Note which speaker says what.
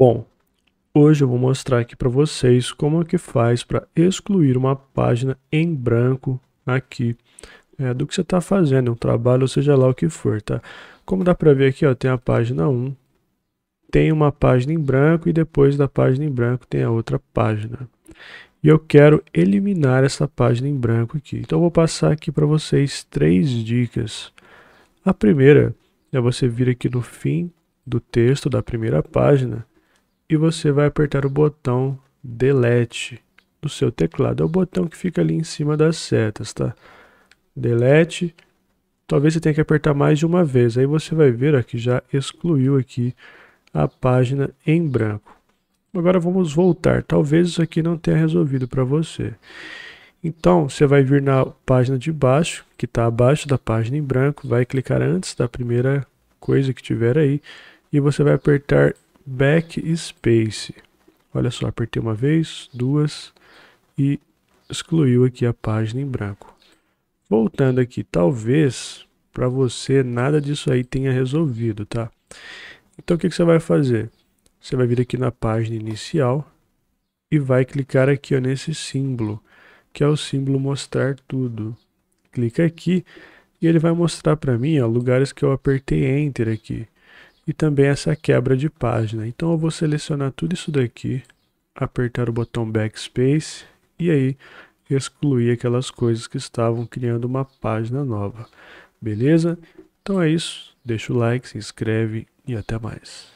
Speaker 1: Bom, hoje eu vou mostrar aqui para vocês como é que faz para excluir uma página em branco aqui é, do que você está fazendo, um trabalho, seja lá o que for, tá? Como dá para ver aqui, ó, tem a página 1, tem uma página em branco e depois da página em branco tem a outra página. E eu quero eliminar essa página em branco aqui. Então eu vou passar aqui para vocês três dicas. A primeira é você vir aqui no fim do texto da primeira página e você vai apertar o botão Delete do seu teclado. É o botão que fica ali em cima das setas, tá? Delete. Talvez você tenha que apertar mais de uma vez. Aí você vai ver ó, que já excluiu aqui a página em branco. Agora vamos voltar. Talvez isso aqui não tenha resolvido para você. Então, você vai vir na página de baixo, que está abaixo da página em branco, vai clicar antes da primeira coisa que tiver aí e você vai apertar backspace. Olha só, apertei uma vez, duas e excluiu aqui a página em branco. Voltando aqui, talvez para você nada disso aí tenha resolvido, tá? Então o que, que você vai fazer? Você vai vir aqui na página inicial e vai clicar aqui ó, nesse símbolo, que é o símbolo mostrar tudo. Clica aqui e ele vai mostrar para mim ó, lugares que eu apertei Enter aqui e também essa quebra de página. Então eu vou selecionar tudo isso daqui, apertar o botão Backspace e aí excluir aquelas coisas que estavam criando uma página nova. Beleza? Então é isso. Deixa o like, se inscreve e até mais.